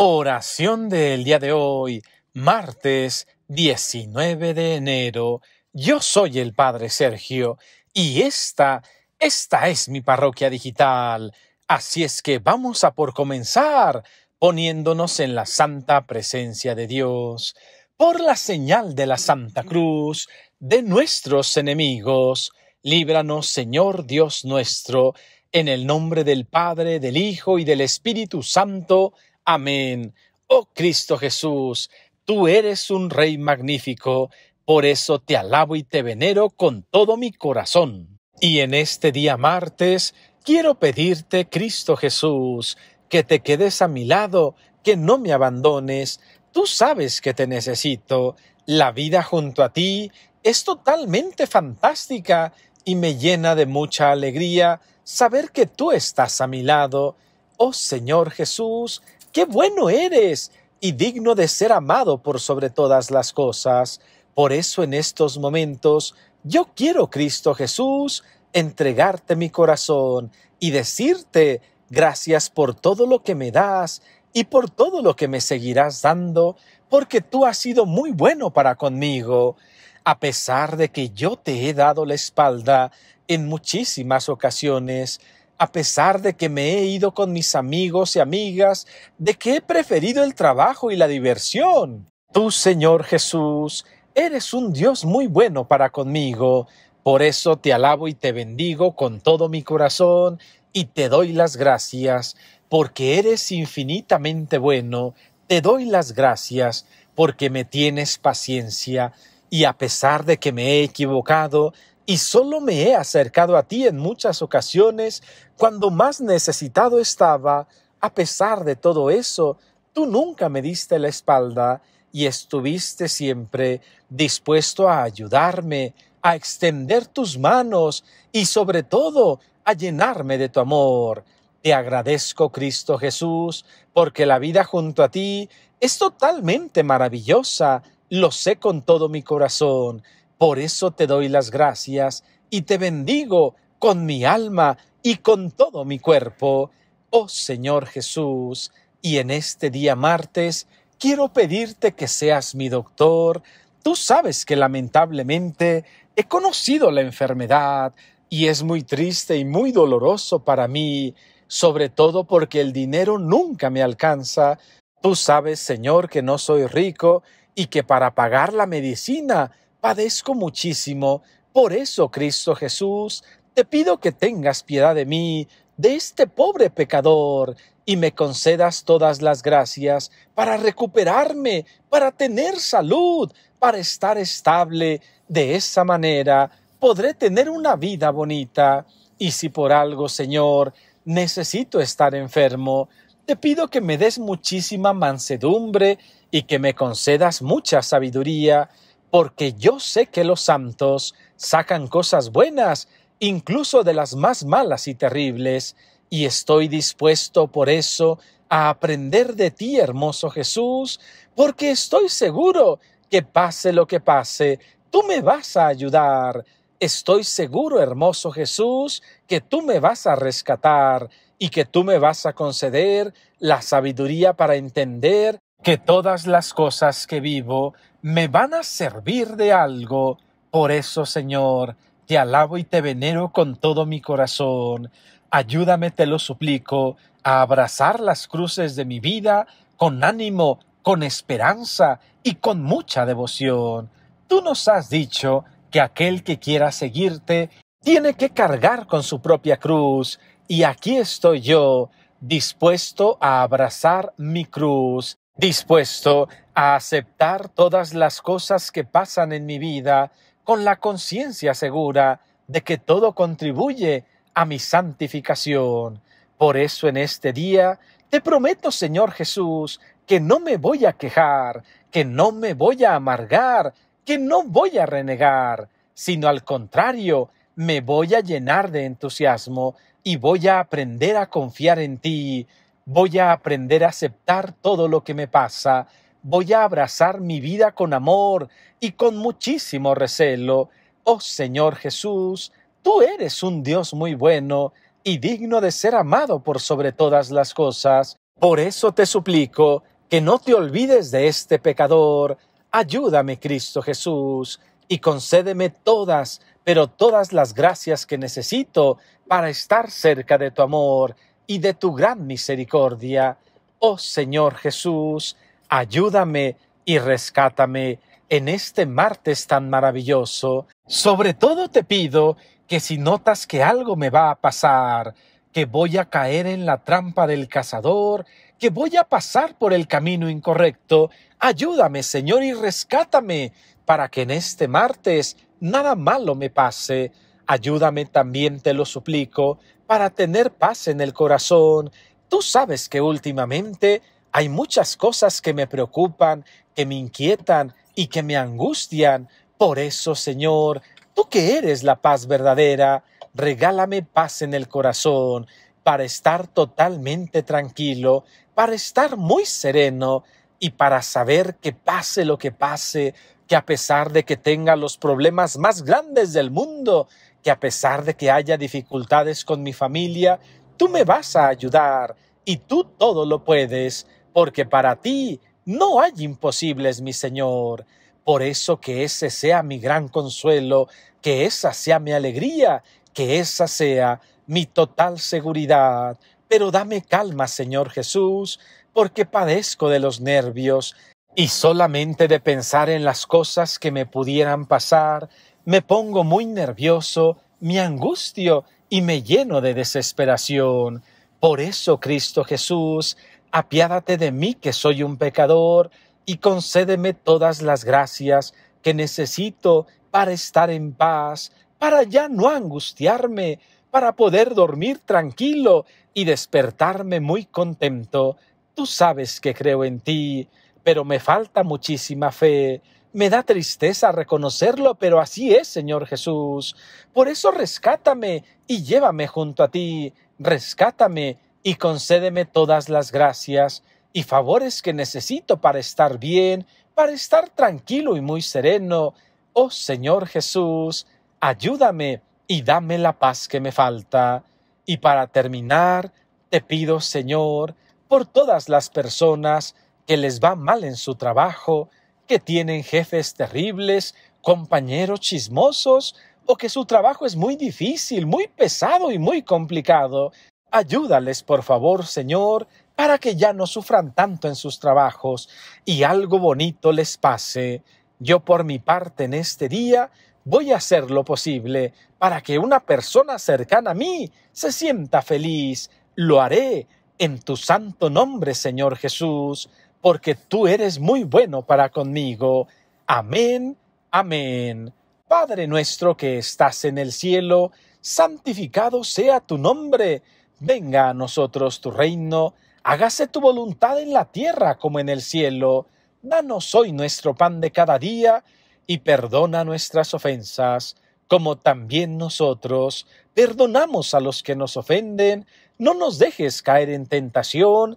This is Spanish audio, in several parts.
Oración del día de hoy, martes 19 de enero. Yo soy el Padre Sergio y esta, esta es mi parroquia digital. Así es que vamos a por comenzar poniéndonos en la santa presencia de Dios, por la señal de la Santa Cruz, de nuestros enemigos. Líbranos, Señor Dios nuestro, en el nombre del Padre, del Hijo y del Espíritu Santo. Amén. Oh Cristo Jesús, tú eres un Rey magnífico, por eso te alabo y te venero con todo mi corazón. Y en este día martes, quiero pedirte, Cristo Jesús, que te quedes a mi lado, que no me abandones. Tú sabes que te necesito. La vida junto a ti es totalmente fantástica y me llena de mucha alegría saber que tú estás a mi lado. Oh Señor Jesús, qué bueno eres y digno de ser amado por sobre todas las cosas. Por eso en estos momentos yo quiero, Cristo Jesús, entregarte mi corazón y decirte gracias por todo lo que me das y por todo lo que me seguirás dando, porque tú has sido muy bueno para conmigo. A pesar de que yo te he dado la espalda en muchísimas ocasiones, a pesar de que me he ido con mis amigos y amigas, de que he preferido el trabajo y la diversión. Tú, Señor Jesús, eres un Dios muy bueno para conmigo. Por eso te alabo y te bendigo con todo mi corazón y te doy las gracias, porque eres infinitamente bueno. Te doy las gracias porque me tienes paciencia y a pesar de que me he equivocado, y solo me he acercado a ti en muchas ocasiones cuando más necesitado estaba. A pesar de todo eso, tú nunca me diste la espalda y estuviste siempre dispuesto a ayudarme, a extender tus manos y sobre todo a llenarme de tu amor. Te agradezco, Cristo Jesús, porque la vida junto a ti es totalmente maravillosa, lo sé con todo mi corazón. Por eso te doy las gracias y te bendigo con mi alma y con todo mi cuerpo, oh Señor Jesús. Y en este día martes quiero pedirte que seas mi doctor. Tú sabes que lamentablemente he conocido la enfermedad y es muy triste y muy doloroso para mí, sobre todo porque el dinero nunca me alcanza. Tú sabes, Señor, que no soy rico y que para pagar la medicina padezco muchísimo, por eso, Cristo Jesús, te pido que tengas piedad de mí, de este pobre pecador, y me concedas todas las gracias para recuperarme, para tener salud, para estar estable. De esa manera podré tener una vida bonita. Y si por algo, Señor, necesito estar enfermo, te pido que me des muchísima mansedumbre y que me concedas mucha sabiduría porque yo sé que los santos sacan cosas buenas, incluso de las más malas y terribles, y estoy dispuesto por eso a aprender de ti, hermoso Jesús, porque estoy seguro que pase lo que pase, tú me vas a ayudar. Estoy seguro, hermoso Jesús, que tú me vas a rescatar y que tú me vas a conceder la sabiduría para entender que todas las cosas que vivo me van a servir de algo. Por eso, Señor, te alabo y te venero con todo mi corazón. Ayúdame, te lo suplico, a abrazar las cruces de mi vida con ánimo, con esperanza y con mucha devoción. Tú nos has dicho que aquel que quiera seguirte tiene que cargar con su propia cruz, y aquí estoy yo, dispuesto a abrazar mi cruz dispuesto a aceptar todas las cosas que pasan en mi vida con la conciencia segura de que todo contribuye a mi santificación. Por eso en este día te prometo, Señor Jesús, que no me voy a quejar, que no me voy a amargar, que no voy a renegar, sino al contrario, me voy a llenar de entusiasmo y voy a aprender a confiar en ti Voy a aprender a aceptar todo lo que me pasa. Voy a abrazar mi vida con amor y con muchísimo recelo. Oh Señor Jesús, tú eres un Dios muy bueno y digno de ser amado por sobre todas las cosas. Por eso te suplico que no te olvides de este pecador. Ayúdame, Cristo Jesús, y concédeme todas, pero todas las gracias que necesito para estar cerca de tu amor y de tu gran misericordia. Oh Señor Jesús, ayúdame y rescátame en este martes tan maravilloso. Sobre todo te pido que si notas que algo me va a pasar, que voy a caer en la trampa del cazador, que voy a pasar por el camino incorrecto, ayúdame Señor y rescátame para que en este martes nada malo me pase. Ayúdame también, te lo suplico, para tener paz en el corazón. Tú sabes que últimamente hay muchas cosas que me preocupan, que me inquietan y que me angustian. Por eso, Señor, tú que eres la paz verdadera, regálame paz en el corazón para estar totalmente tranquilo, para estar muy sereno y para saber que pase lo que pase, que a pesar de que tenga los problemas más grandes del mundo, que a pesar de que haya dificultades con mi familia, tú me vas a ayudar y tú todo lo puedes, porque para ti no hay imposibles, mi Señor. Por eso que ese sea mi gran consuelo, que esa sea mi alegría, que esa sea mi total seguridad. Pero dame calma, Señor Jesús, porque padezco de los nervios, y solamente de pensar en las cosas que me pudieran pasar, me pongo muy nervioso, me angustio y me lleno de desesperación. Por eso, Cristo Jesús, apiádate de mí que soy un pecador y concédeme todas las gracias que necesito para estar en paz, para ya no angustiarme, para poder dormir tranquilo y despertarme muy contento. Tú sabes que creo en ti, pero me falta muchísima fe me da tristeza reconocerlo, pero así es, Señor Jesús. Por eso rescátame y llévame junto a ti. Rescátame y concédeme todas las gracias y favores que necesito para estar bien, para estar tranquilo y muy sereno. Oh Señor Jesús, ayúdame y dame la paz que me falta. Y para terminar, te pido, Señor, por todas las personas que les va mal en su trabajo, que tienen jefes terribles, compañeros chismosos, o que su trabajo es muy difícil, muy pesado y muy complicado. Ayúdales, por favor, Señor, para que ya no sufran tanto en sus trabajos y algo bonito les pase. Yo por mi parte en este día voy a hacer lo posible para que una persona cercana a mí se sienta feliz. Lo haré en tu santo nombre, Señor Jesús porque tú eres muy bueno para conmigo. Amén, amén. Padre nuestro que estás en el cielo, santificado sea tu nombre. Venga a nosotros tu reino, hágase tu voluntad en la tierra como en el cielo. Danos hoy nuestro pan de cada día y perdona nuestras ofensas, como también nosotros perdonamos a los que nos ofenden. No nos dejes caer en tentación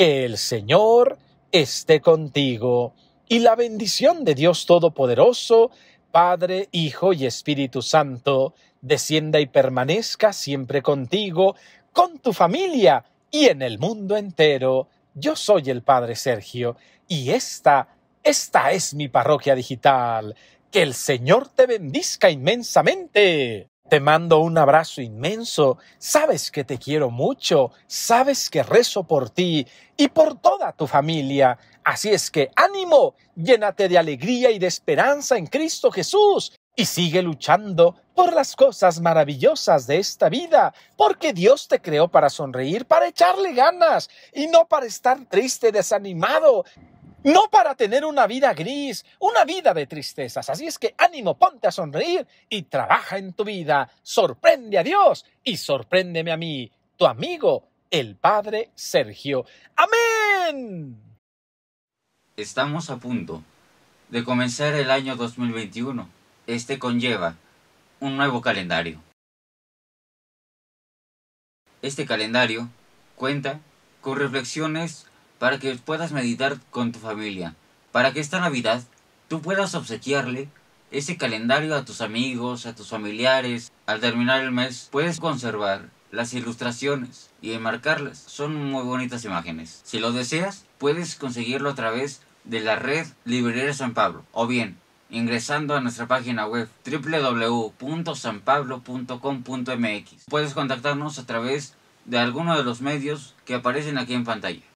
que el Señor esté contigo y la bendición de Dios Todopoderoso, Padre, Hijo y Espíritu Santo, descienda y permanezca siempre contigo, con tu familia y en el mundo entero. Yo soy el Padre Sergio y esta, esta es mi parroquia digital. Que el Señor te bendizca inmensamente. Te mando un abrazo inmenso. Sabes que te quiero mucho. Sabes que rezo por ti y por toda tu familia. Así es que ánimo, llénate de alegría y de esperanza en Cristo Jesús y sigue luchando por las cosas maravillosas de esta vida, porque Dios te creó para sonreír, para echarle ganas y no para estar triste, desanimado. No para tener una vida gris, una vida de tristezas. Así es que ánimo, ponte a sonreír y trabaja en tu vida. Sorprende a Dios y sorpréndeme a mí, tu amigo, el Padre Sergio. Amén. Estamos a punto de comenzar el año 2021. Este conlleva un nuevo calendario. Este calendario cuenta con reflexiones para que puedas meditar con tu familia, para que esta Navidad tú puedas obsequiarle ese calendario a tus amigos, a tus familiares. Al terminar el mes puedes conservar las ilustraciones y enmarcarlas. Son muy bonitas imágenes. Si lo deseas, puedes conseguirlo a través de la red Librería San Pablo o bien ingresando a nuestra página web www.sanpablo.com.mx. Puedes contactarnos a través de alguno de los medios que aparecen aquí en pantalla.